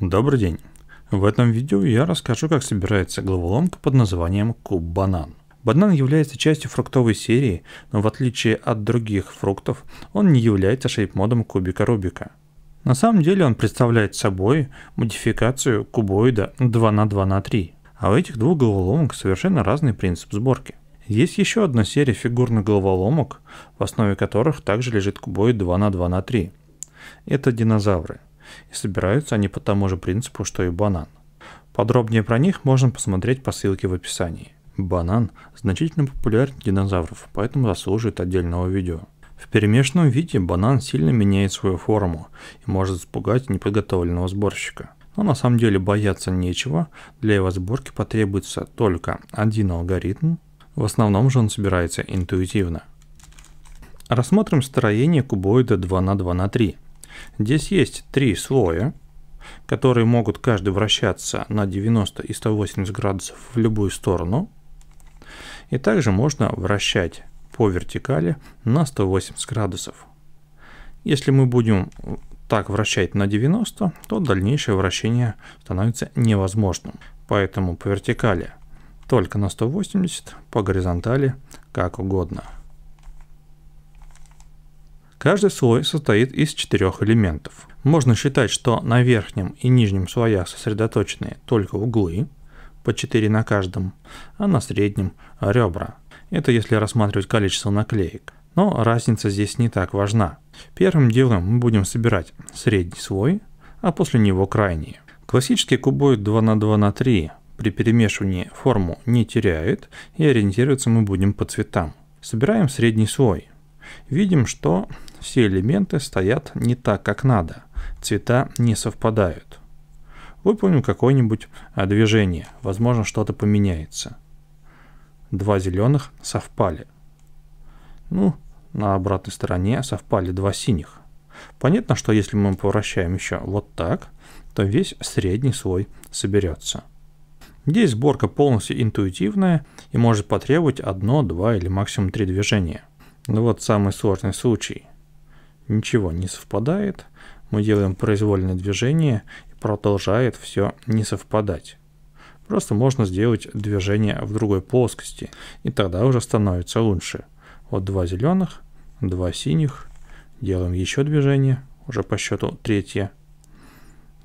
Добрый день! В этом видео я расскажу, как собирается головоломка под названием куб банан. Банан является частью фруктовой серии, но в отличие от других фруктов, он не является шейп-модом кубика Рубика. На самом деле он представляет собой модификацию кубоида 2 на 2 на 3 а у этих двух головоломок совершенно разный принцип сборки. Есть еще одна серия фигурных головоломок, в основе которых также лежит кубоид 2 на 2 на 3 Это динозавры – и собираются они по тому же принципу, что и банан. Подробнее про них можно посмотреть по ссылке в описании. Банан значительно популярен динозавров, поэтому заслуживает отдельного видео. В перемешанном виде банан сильно меняет свою форму и может испугать неподготовленного сборщика. Но на самом деле бояться нечего, для его сборки потребуется только один алгоритм, в основном же он собирается интуитивно. Рассмотрим строение кубоида 2 на 2 на 3 Здесь есть три слоя, которые могут каждый вращаться на 90 и 180 градусов в любую сторону. И также можно вращать по вертикали на 180 градусов. Если мы будем так вращать на 90, то дальнейшее вращение становится невозможным. Поэтому по вертикали только на 180, по горизонтали как угодно. Каждый слой состоит из четырех элементов. Можно считать, что на верхнем и нижнем слоях сосредоточены только углы, по 4 на каждом, а на среднем – ребра. Это если рассматривать количество наклеек. Но разница здесь не так важна. Первым делом мы будем собирать средний слой, а после него крайние. Классический кубоид 2 на 2 на 3 при перемешивании форму не теряет и ориентироваться мы будем по цветам. Собираем средний слой. Видим, что все элементы стоят не так, как надо, цвета не совпадают. Выполним какое-нибудь а, движение, возможно, что-то поменяется. Два зеленых совпали. Ну, на обратной стороне совпали два синих. Понятно, что если мы повращаем еще вот так, то весь средний слой соберется. Здесь сборка полностью интуитивная и может потребовать одно, два или максимум три движения. Ну вот самый сложный случай ничего не совпадает, мы делаем произвольное движение и продолжает все не совпадать. Просто можно сделать движение в другой плоскости, и тогда уже становится лучше. Вот два зеленых, два синих, делаем еще движение, уже по счету третье,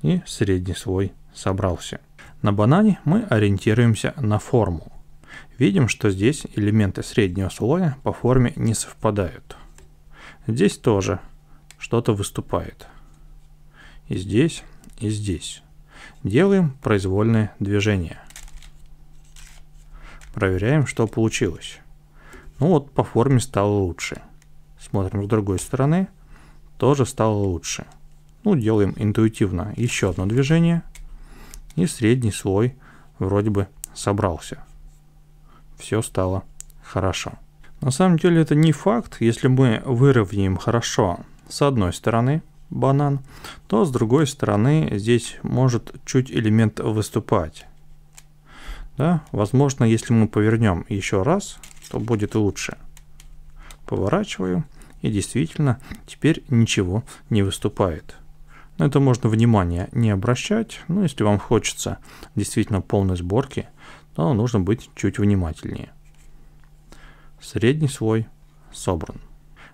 и средний слой собрался. На банане мы ориентируемся на форму. Видим, что здесь элементы среднего слоя по форме не совпадают. Здесь тоже что-то выступает. И здесь, и здесь. Делаем произвольное движение. Проверяем, что получилось. Ну вот, по форме стало лучше. Смотрим с другой стороны. Тоже стало лучше. Ну, делаем интуитивно еще одно движение. И средний слой вроде бы собрался. Все стало хорошо. На самом деле это не факт, если мы выровняем хорошо с одной стороны банан, то с другой стороны здесь может чуть элемент выступать. Да? Возможно, если мы повернем еще раз, то будет лучше. Поворачиваю, и действительно теперь ничего не выступает. На это можно внимание не обращать, но если вам хочется действительно полной сборки, то нужно быть чуть внимательнее. Средний слой собран.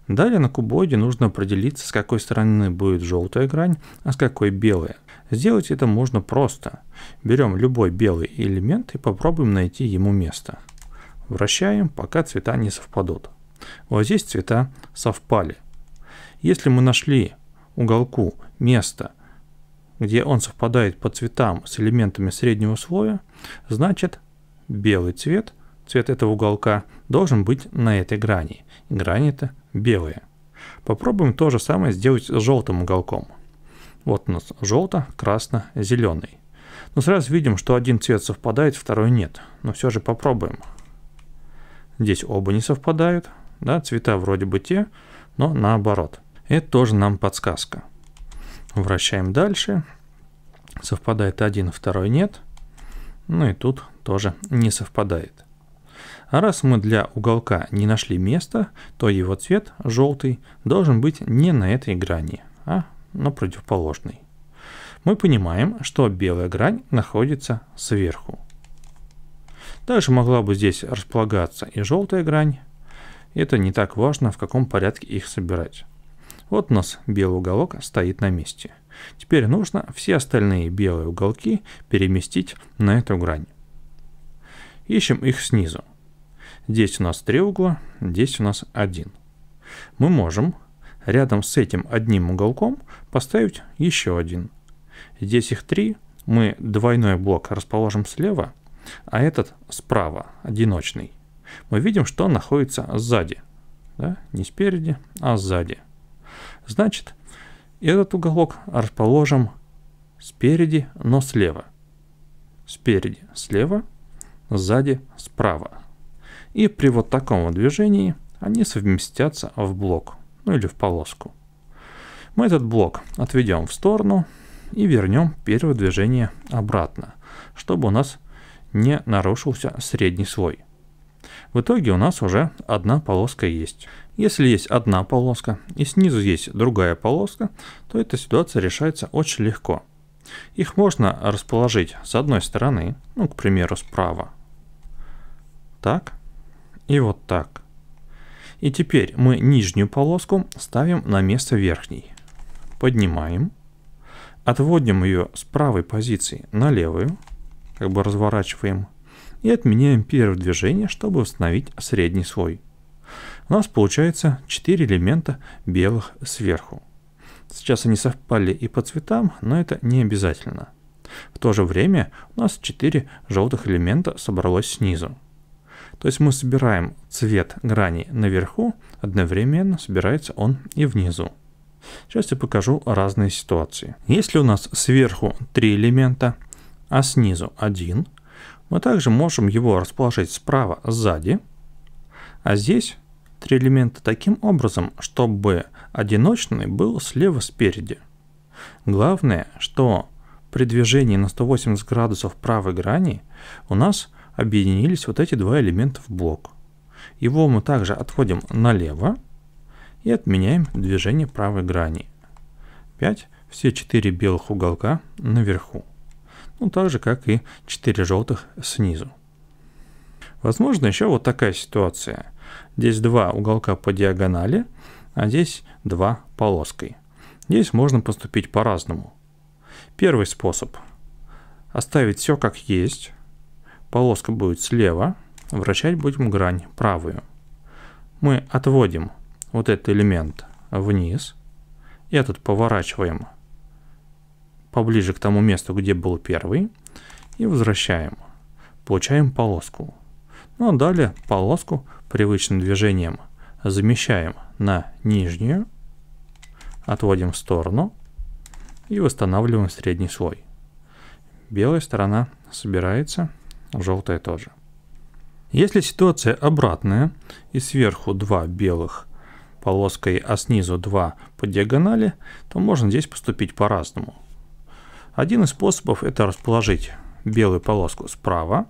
Далее на кубоиде нужно определиться, с какой стороны будет желтая грань, а с какой белая. Сделать это можно просто. Берем любой белый элемент и попробуем найти ему место. Вращаем, пока цвета не совпадут. Вот здесь цвета совпали. Если мы нашли уголку место, где он совпадает по цветам с элементами среднего слоя, значит белый цвет – Цвет этого уголка должен быть на этой грани. Грани это белые. Попробуем то же самое сделать с желтым уголком. Вот у нас желто, красно, зеленый. Но ну, сразу видим, что один цвет совпадает, второй нет. Но все же попробуем. Здесь оба не совпадают. Да, цвета вроде бы те, но наоборот. Это тоже нам подсказка. Вращаем дальше. Совпадает один, второй нет. Ну и тут тоже не совпадает. А раз мы для уголка не нашли места, то его цвет, желтый, должен быть не на этой грани, а на противоположной. Мы понимаем, что белая грань находится сверху. Также могла бы здесь располагаться и желтая грань. Это не так важно, в каком порядке их собирать. Вот у нас белый уголок стоит на месте. Теперь нужно все остальные белые уголки переместить на эту грань. Ищем их снизу. Здесь у нас три угла, здесь у нас один. Мы можем рядом с этим одним уголком поставить еще один. Здесь их три. Мы двойной блок расположим слева, а этот справа, одиночный. Мы видим, что он находится сзади. Да? Не спереди, а сзади. Значит, этот уголок расположим спереди, но слева. Спереди, слева – сзади, справа. И при вот таком вот движении они совместятся в блок, ну или в полоску. Мы этот блок отведем в сторону и вернем первое движение обратно, чтобы у нас не нарушился средний слой. В итоге у нас уже одна полоска есть. Если есть одна полоска и снизу есть другая полоска, то эта ситуация решается очень легко. Их можно расположить с одной стороны, ну, к примеру, справа, так и вот так. И теперь мы нижнюю полоску ставим на место верхней. Поднимаем. Отводим ее с правой позиции на левую, как бы разворачиваем. И отменяем первое движение, чтобы установить средний слой. У нас получается 4 элемента белых сверху. Сейчас они совпали и по цветам, но это не обязательно. В то же время у нас 4 желтых элемента собралось снизу. То есть мы собираем цвет грани наверху, одновременно собирается он и внизу. Сейчас я покажу разные ситуации. Если у нас сверху три элемента, а снизу один, мы также можем его расположить справа сзади, а здесь три элемента таким образом, чтобы одиночный был слева спереди. Главное, что при движении на 180 градусов правой грани у нас объединились вот эти два элемента в блок. Его мы также отходим налево и отменяем движение правой грани. 5 все 4 белых уголка наверху. Ну, так же, как и 4 желтых снизу. Возможно, еще вот такая ситуация. Здесь два уголка по диагонали, а здесь два полоской. Здесь можно поступить по-разному. Первый способ. Оставить все как есть, полоска будет слева, вращать будем грань правую. Мы отводим вот этот элемент вниз, этот поворачиваем поближе к тому месту, где был первый, и возвращаем. Получаем полоску. Ну а далее полоску привычным движением замещаем на нижнюю, отводим в сторону и восстанавливаем средний слой. Белая сторона собирается желтая тоже. Если ситуация обратная и сверху два белых полоской, а снизу два по диагонали, то можно здесь поступить по-разному. Один из способов это расположить белую полоску справа,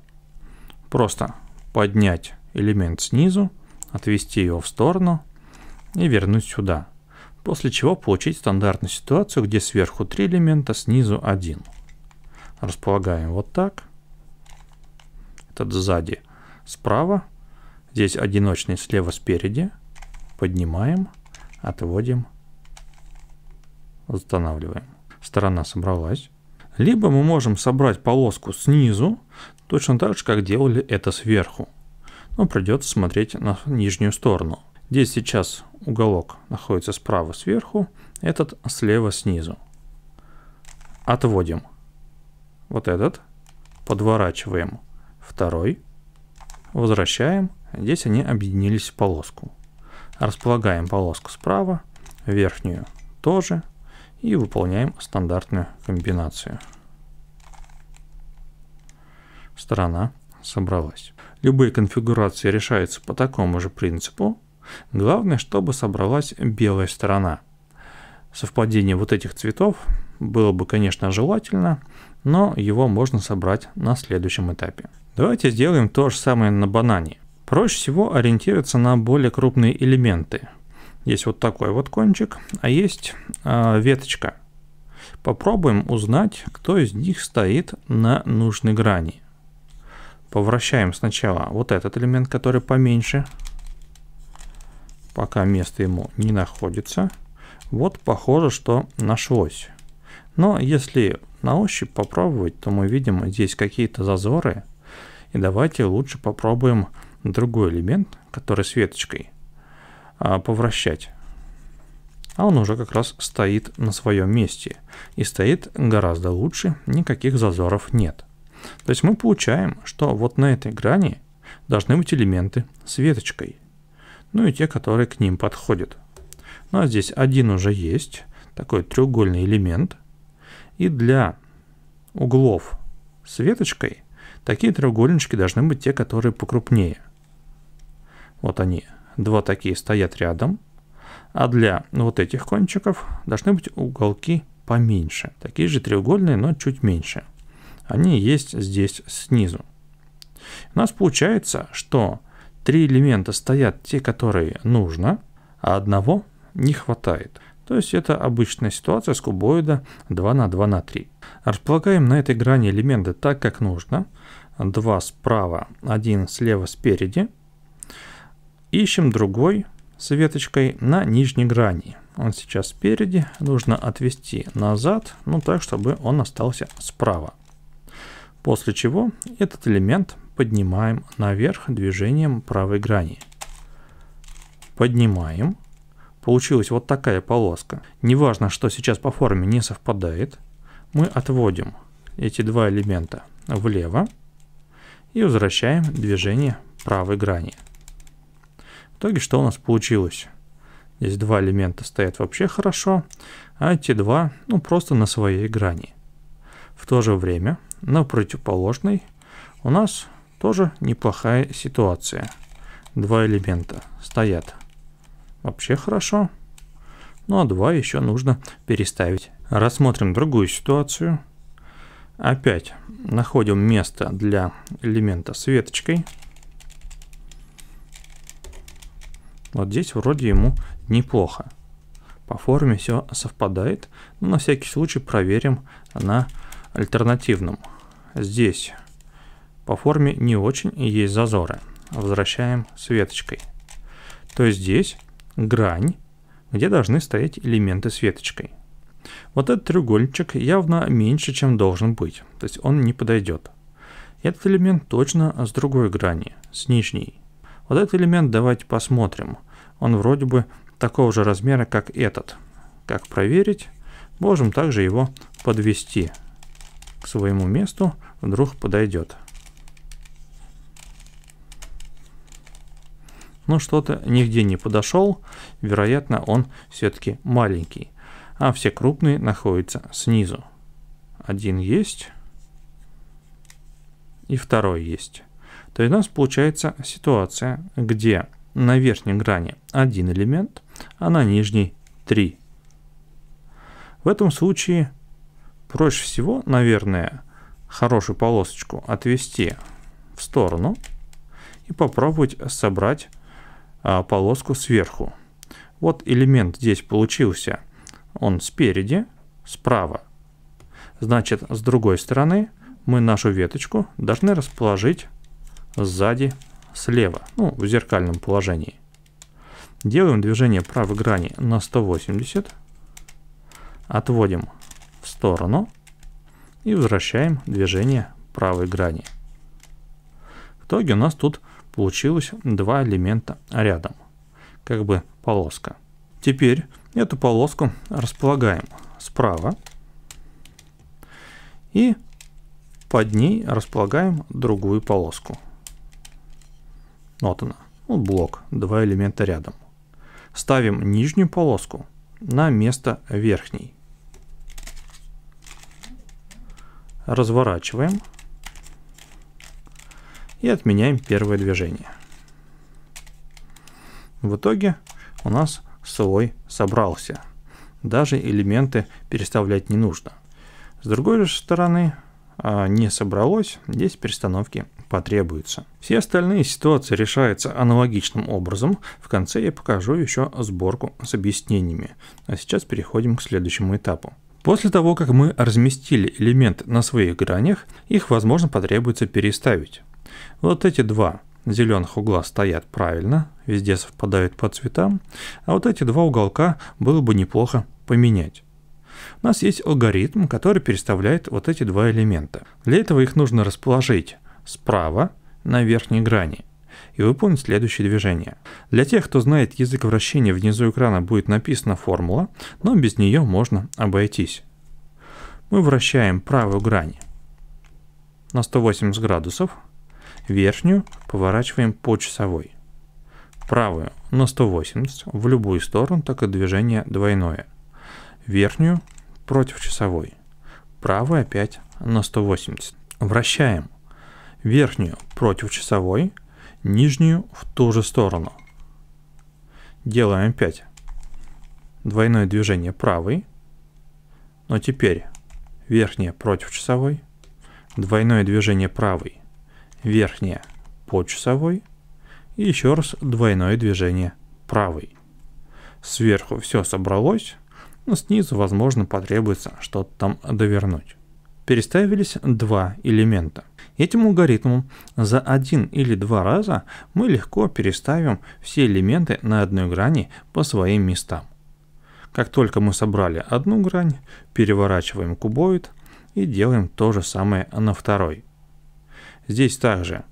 просто поднять элемент снизу, отвести его в сторону и вернуть сюда. После чего получить стандартную ситуацию, где сверху три элемента, снизу один. Располагаем вот так этот сзади справа, здесь одиночный слева спереди, поднимаем, отводим, восстанавливаем. Сторона собралась. Либо мы можем собрать полоску снизу, точно так же, как делали это сверху. Но придется смотреть на нижнюю сторону. Здесь сейчас уголок находится справа сверху, этот слева снизу. Отводим. Вот этот. Подворачиваем второй. Возвращаем. Здесь они объединились в полоску. Располагаем полоску справа, верхнюю тоже. И выполняем стандартную комбинацию. Сторона собралась. Любые конфигурации решаются по такому же принципу. Главное, чтобы собралась белая сторона. Совпадение вот этих цветов было бы, конечно, желательно, но его можно собрать на следующем этапе. Давайте сделаем то же самое на банане. Проще всего ориентироваться на более крупные элементы. Есть вот такой вот кончик, а есть э, веточка. Попробуем узнать, кто из них стоит на нужной грани. Повращаем сначала вот этот элемент, который поменьше, пока место ему не находится. Вот похоже, что нашлось. Но если на ощупь попробовать, то мы видим здесь какие-то зазоры, и давайте лучше попробуем другой элемент, который с веточкой, а, повращать. А он уже как раз стоит на своем месте. И стоит гораздо лучше, никаких зазоров нет. То есть мы получаем, что вот на этой грани должны быть элементы с веточкой. Ну и те, которые к ним подходят. Ну а здесь один уже есть, такой треугольный элемент. И для углов с веточкой Такие треугольнички должны быть те, которые покрупнее. Вот они, два такие стоят рядом. А для вот этих кончиков должны быть уголки поменьше. Такие же треугольные, но чуть меньше. Они есть здесь снизу. У нас получается, что три элемента стоят те, которые нужно, а одного не хватает. То есть это обычная ситуация с кубоида 2 на 2 на 3. Располагаем на этой грани элементы так, как нужно. 2 справа, 1 слева спереди. Ищем другой с веточкой на нижней грани. Он сейчас спереди, нужно отвести назад, ну так, чтобы он остался справа. После чего этот элемент поднимаем наверх движением правой грани. Поднимаем Получилась вот такая полоска. Неважно, что сейчас по форме не совпадает, мы отводим эти два элемента влево и возвращаем движение правой грани. В итоге что у нас получилось? Здесь два элемента стоят вообще хорошо, а эти два ну, просто на своей грани. В то же время на противоположной у нас тоже неплохая ситуация. Два элемента стоят Вообще хорошо. Ну а 2 еще нужно переставить. Рассмотрим другую ситуацию. Опять находим место для элемента с веточкой. Вот здесь вроде ему неплохо. По форме все совпадает. Но на всякий случай проверим на альтернативном. Здесь по форме не очень есть зазоры. Возвращаем с веточкой. То здесь грань, где должны стоять элементы с веточкой. Вот этот треугольничек явно меньше, чем должен быть, то есть он не подойдет. Этот элемент точно с другой грани, с нижней. Вот этот элемент давайте посмотрим. Он вроде бы такого же размера, как этот. Как проверить? Можем также его подвести к своему месту, вдруг подойдет. но что-то нигде не подошел, вероятно, он все-таки маленький, а все крупные находятся снизу. Один есть, и второй есть. То есть у нас получается ситуация, где на верхней грани один элемент, а на нижней три. В этом случае проще всего, наверное, хорошую полосочку отвести в сторону и попробовать собрать а, полоску сверху. Вот элемент здесь получился. Он спереди, справа. Значит, с другой стороны мы нашу веточку должны расположить сзади слева, ну, в зеркальном положении. Делаем движение правой грани на 180, отводим в сторону и возвращаем движение правой грани. В итоге у нас тут получилось два элемента рядом, как бы полоска. Теперь эту полоску располагаем справа и под ней располагаем другую полоску. Вот она, ну, блок, два элемента рядом. Ставим нижнюю полоску на место верхней. Разворачиваем и отменяем первое движение. В итоге у нас слой собрался. Даже элементы переставлять не нужно. С другой же стороны, а, не собралось, здесь перестановки потребуются. Все остальные ситуации решаются аналогичным образом. В конце я покажу еще сборку с объяснениями. А сейчас переходим к следующему этапу. После того, как мы разместили элемент на своих гранях, их возможно потребуется переставить. Вот эти два зеленых угла стоят правильно, везде совпадают по цветам, а вот эти два уголка было бы неплохо поменять. У нас есть алгоритм, который переставляет вот эти два элемента. Для этого их нужно расположить справа на верхней грани и выполнить следующее движение. Для тех, кто знает язык вращения, внизу экрана будет написана формула, но без нее можно обойтись. Мы вращаем правую грань на 180 градусов, Верхнюю поворачиваем по часовой. Правую на 180 в любую сторону, так и движение двойное. Верхнюю против часовой. Правую опять на 180. Вращаем верхнюю против часовой, нижнюю в ту же сторону. Делаем 5. Двойное движение правой. Но теперь верхняя против часовой. Двойное движение правой верхняя по часовой и еще раз двойное движение правой. Сверху все собралось, но снизу, возможно, потребуется что-то там довернуть. Переставились два элемента. Этим алгоритмом за один или два раза мы легко переставим все элементы на одной грани по своим местам. Как только мы собрали одну грань, переворачиваем кубоид и делаем то же самое на второй. Здесь также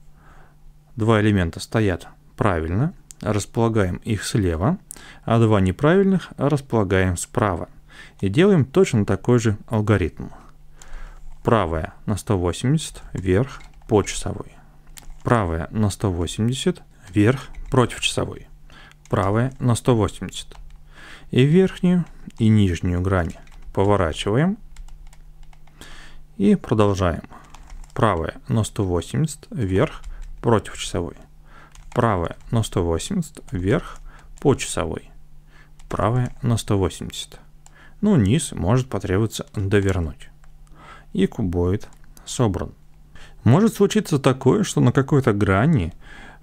два элемента стоят правильно, располагаем их слева, а два неправильных располагаем справа. И делаем точно такой же алгоритм. Правая на 180, вверх по часовой. Правая на 180, вверх против часовой. Правая на 180. И верхнюю, и нижнюю грани поворачиваем. И продолжаем. Правое на 180 вверх против часовой, Правое на 180 вверх по часовой, Правое на 180. Ну, низ может потребоваться довернуть. И кубоид собран. Может случиться такое, что на какой-то грани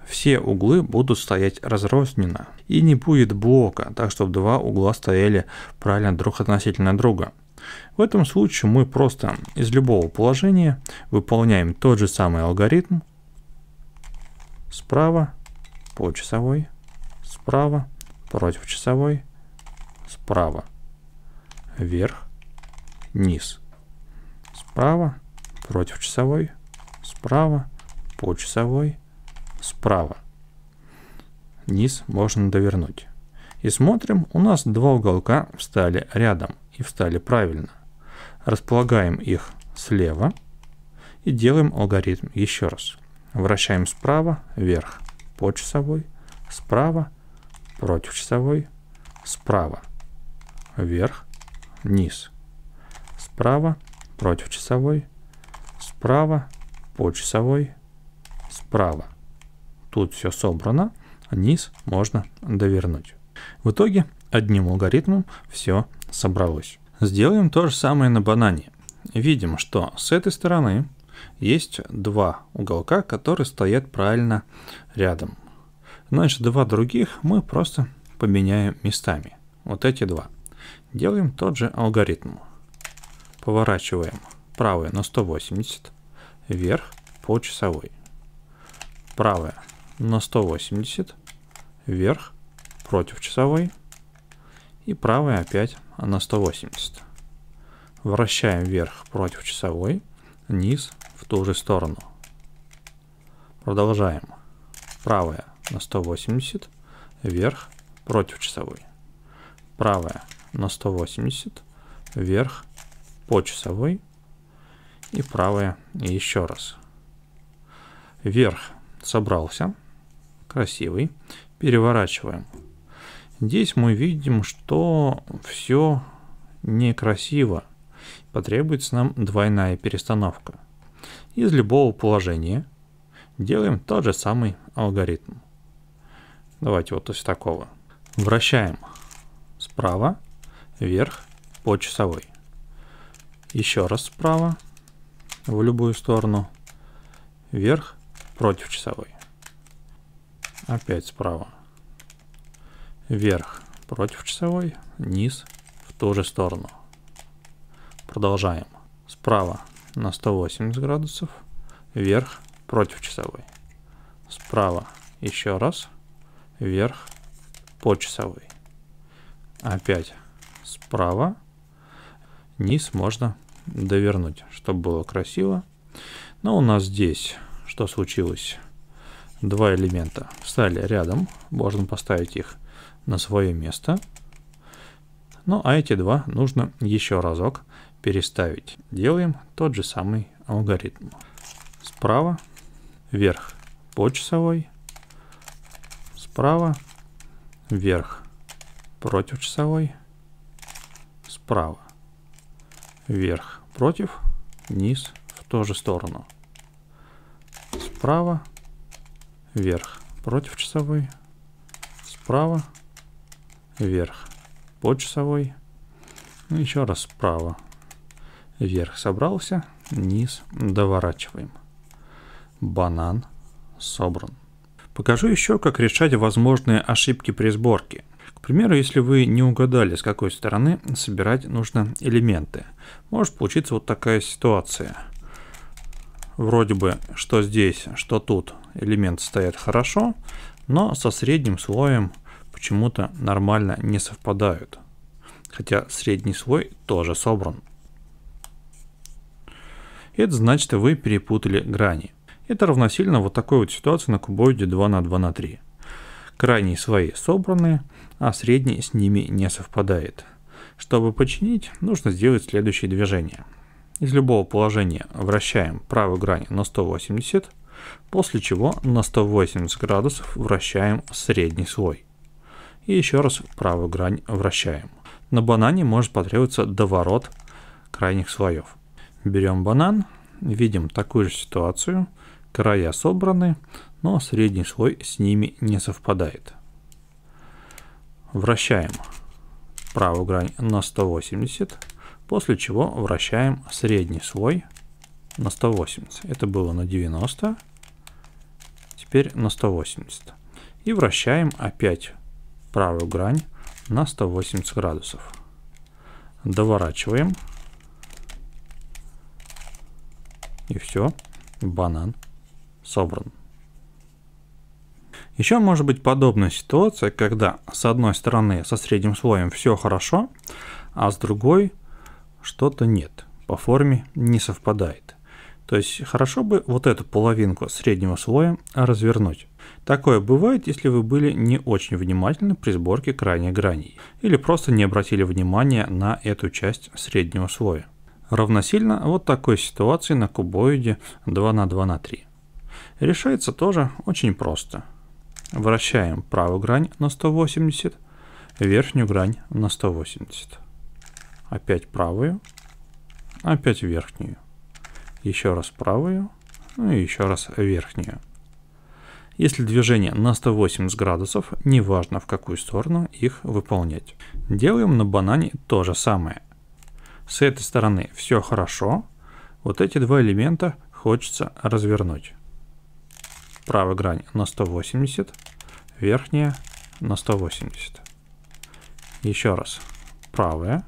все углы будут стоять разрозненно. И не будет блока, так чтобы два угла стояли правильно друг относительно друга. В этом случае мы просто из любого положения выполняем тот же самый алгоритм справа по часовой, справа против часовой, справа вверх, низ, справа против часовой, справа по часовой, справа. Низ можно довернуть. И смотрим, у нас два уголка встали рядом и встали правильно. Располагаем их слева и делаем алгоритм еще раз. Вращаем справа вверх по часовой, справа против часовой, справа вверх, низ, справа против часовой, справа по часовой, справа. Тут все собрано, низ можно довернуть. В итоге одним алгоритмом все собралось. Сделаем то же самое на банане. Видим, что с этой стороны есть два уголка, которые стоят правильно рядом. Значит, два других мы просто поменяем местами. Вот эти два. Делаем тот же алгоритм. Поворачиваем правое на 180, вверх по часовой. Правое на 180, вверх против часовой. И правое опять а на 180. Вращаем вверх против часовой, низ в ту же сторону. Продолжаем. Правая на 180, вверх против часовой. Правая на 180, вверх по часовой. И правая еще раз. Вверх собрался, красивый. Переворачиваем Здесь мы видим, что все некрасиво. Потребуется нам двойная перестановка. Из любого положения делаем тот же самый алгоритм. Давайте вот из такого. Вращаем справа, вверх по часовой. Еще раз справа в любую сторону, вверх против часовой. Опять справа Вверх против часовой, низ в ту же сторону. Продолжаем. Справа на 180 градусов, вверх против часовой. Справа еще раз, вверх по часовой. Опять справа, низ можно довернуть, чтобы было красиво. Но у нас здесь что случилось? Два элемента встали рядом, можно поставить их на свое место. Ну, а эти два нужно еще разок переставить. Делаем тот же самый алгоритм. Справа, вверх по часовой, справа, вверх против часовой, справа, вверх против, вниз в ту же сторону, справа, вверх против часовой, справа, вверх по часовой. Ну, еще раз вправо, вверх собрался, низ доворачиваем. Банан собран. Покажу еще, как решать возможные ошибки при сборке. К примеру, если вы не угадали, с какой стороны собирать нужно элементы, может получиться вот такая ситуация. Вроде бы, что здесь, что тут элементы стоят хорошо, но со средним слоем почему-то нормально не совпадают. Хотя средний слой тоже собран. Это значит, вы перепутали грани. Это равносильно вот такой вот ситуации на кубоиде 2 на 2 на 3. Крайние слои собраны, а средний с ними не совпадает. Чтобы починить, нужно сделать следующие движения. Из любого положения вращаем правую грань на 180, после чего на 180 градусов вращаем средний слой и еще раз правую грань вращаем. На банане может потребоваться доворот крайних слоев. Берем банан, видим такую же ситуацию, края собраны, но средний слой с ними не совпадает. Вращаем правую грань на 180, после чего вращаем средний слой на 180. Это было на 90, теперь на 180. И вращаем опять правую грань на 180 градусов. Доворачиваем. И все, банан собран. Еще может быть подобная ситуация, когда с одной стороны со средним слоем все хорошо, а с другой что-то нет, по форме не совпадает. То есть хорошо бы вот эту половинку среднего слоя развернуть. Такое бывает, если вы были не очень внимательны при сборке крайних граней, или просто не обратили внимания на эту часть среднего слоя. Равносильно вот такой ситуации на кубоиде 2 на 2 на 3. Решается тоже очень просто. Вращаем правую грань на 180, верхнюю грань на 180. Опять правую, опять верхнюю еще раз правую, ну и еще раз верхнюю. Если движение на 180 градусов, неважно в какую сторону их выполнять. Делаем на банане то же самое. С этой стороны все хорошо, вот эти два элемента хочется развернуть. Правая грань на 180, верхняя на 180. Еще раз правая,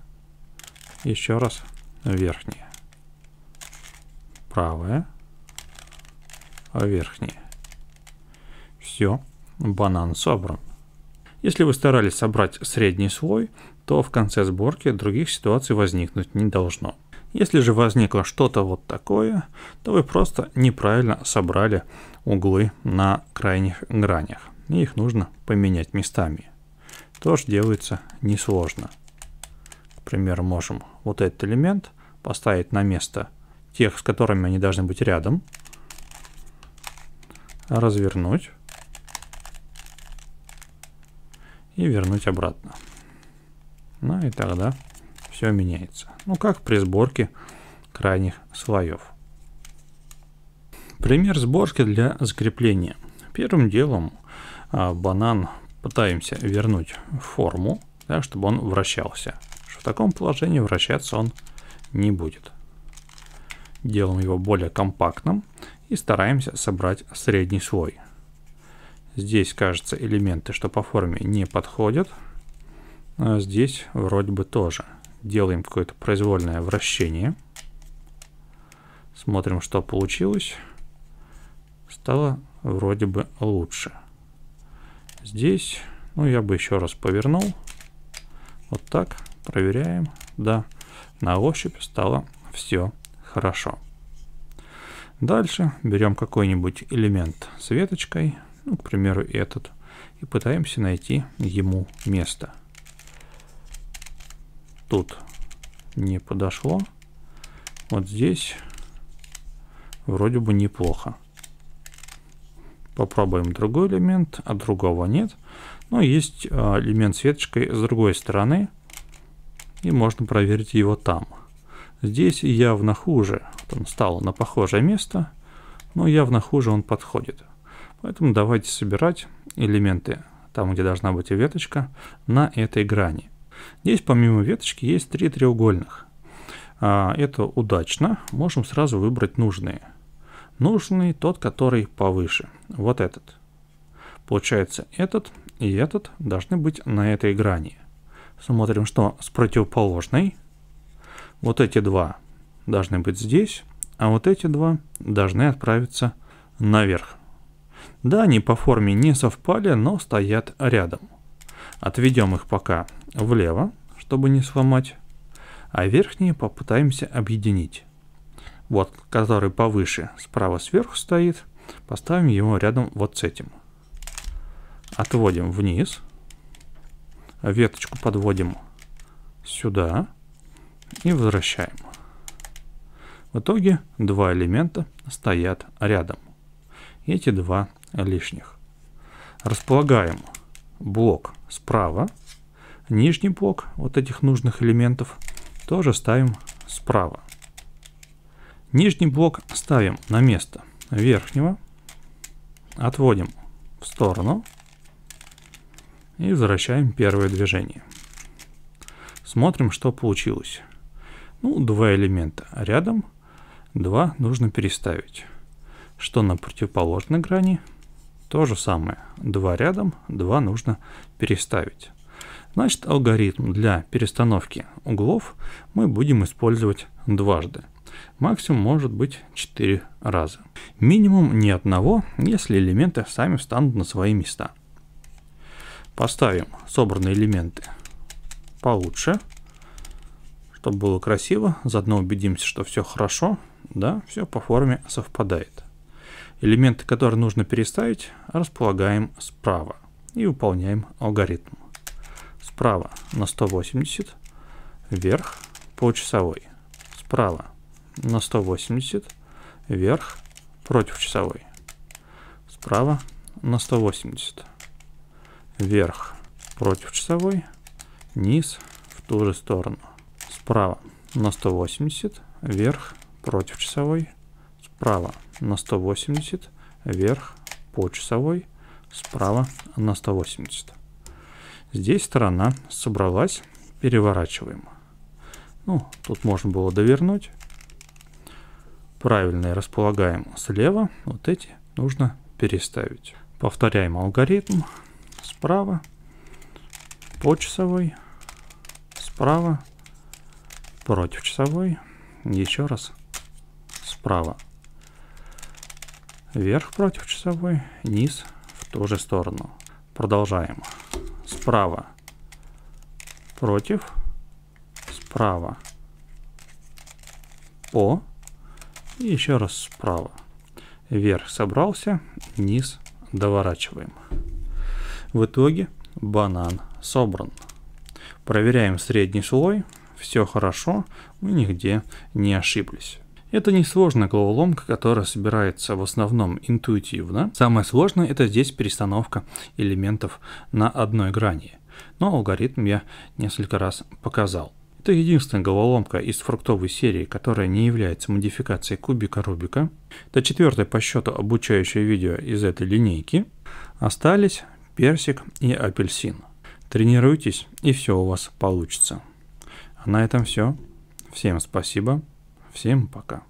еще раз верхняя правая, а верхняя. Все, банан собран. Если вы старались собрать средний слой, то в конце сборки других ситуаций возникнуть не должно. Если же возникло что-то вот такое, то вы просто неправильно собрали углы на крайних гранях, и их нужно поменять местами. Тоже делается несложно. К примеру, можем вот этот элемент поставить на место тех, с которыми они должны быть рядом. Развернуть. И вернуть обратно. Ну и тогда все меняется. Ну как при сборке крайних слоев. Пример сборки для закрепления. Первым делом а, банан пытаемся вернуть форму, да, чтобы он вращался. Что в таком положении вращаться он не будет делаем его более компактным и стараемся собрать средний слой. Здесь, кажется, элементы, что по форме не подходят. А здесь вроде бы тоже. Делаем какое-то произвольное вращение. Смотрим, что получилось. Стало вроде бы лучше. Здесь, ну, я бы еще раз повернул. Вот так. Проверяем. Да, на ощупь стало все Хорошо. Дальше берем какой-нибудь элемент с веточкой, ну, к примеру, этот, и пытаемся найти ему место. Тут не подошло. Вот здесь вроде бы неплохо. Попробуем другой элемент, а другого нет. Но ну, есть а, элемент с веточкой с другой стороны, и можно проверить его там. Здесь явно хуже. Вот он стал на похожее место, но явно хуже он подходит. Поэтому давайте собирать элементы там, где должна быть и веточка, на этой грани. Здесь помимо веточки есть три треугольных. А, это удачно. Можем сразу выбрать нужные. Нужный тот, который повыше. Вот этот. Получается, этот и этот должны быть на этой грани. Смотрим, что с противоположной. Вот эти два должны быть здесь, а вот эти два должны отправиться наверх. Да, они по форме не совпали, но стоят рядом. Отведем их пока влево, чтобы не сломать, а верхние попытаемся объединить. Вот, который повыше, справа сверху стоит, поставим его рядом вот с этим. Отводим вниз, веточку подводим сюда, сюда и возвращаем. В итоге два элемента стоят рядом. Эти два лишних. Располагаем блок справа. Нижний блок вот этих нужных элементов тоже ставим справа. Нижний блок ставим на место верхнего. Отводим в сторону. И возвращаем первое движение. Смотрим, что получилось. Ну, два элемента рядом, два нужно переставить. Что на противоположной грани? То же самое. Два рядом, два нужно переставить. Значит, алгоритм для перестановки углов мы будем использовать дважды. Максимум может быть 4 раза. Минимум ни одного, если элементы сами встанут на свои места. Поставим собранные элементы получше чтобы было красиво, заодно убедимся, что все хорошо, да, все по форме совпадает. Элементы, которые нужно переставить, располагаем справа и выполняем алгоритм. Справа на 180, вверх по часовой. Справа на 180, вверх против часовой. Справа на 180, вверх против часовой, низ в ту же сторону справа на 180, вверх против часовой, справа на 180, вверх по часовой, справа на 180. Здесь сторона собралась, переворачиваем. Ну, тут можно было довернуть. Правильные располагаем слева, вот эти нужно переставить. Повторяем алгоритм. Справа, по часовой, справа, против часовой, еще раз справа, вверх против часовой, низ в ту же сторону. Продолжаем. Справа против, справа по, и еще раз справа. Вверх собрался, низ доворачиваем. В итоге банан собран. Проверяем средний слой все хорошо, мы нигде не ошиблись. Это не сложная головоломка, которая собирается в основном интуитивно. Самое сложное это здесь перестановка элементов на одной грани. Но алгоритм я несколько раз показал. Это единственная головоломка из фруктовой серии, которая не является модификацией кубика Рубика. Это четвертое по счету обучающее видео из этой линейки. Остались персик и апельсин. Тренируйтесь, и все у вас получится на этом все. Всем спасибо. Всем пока.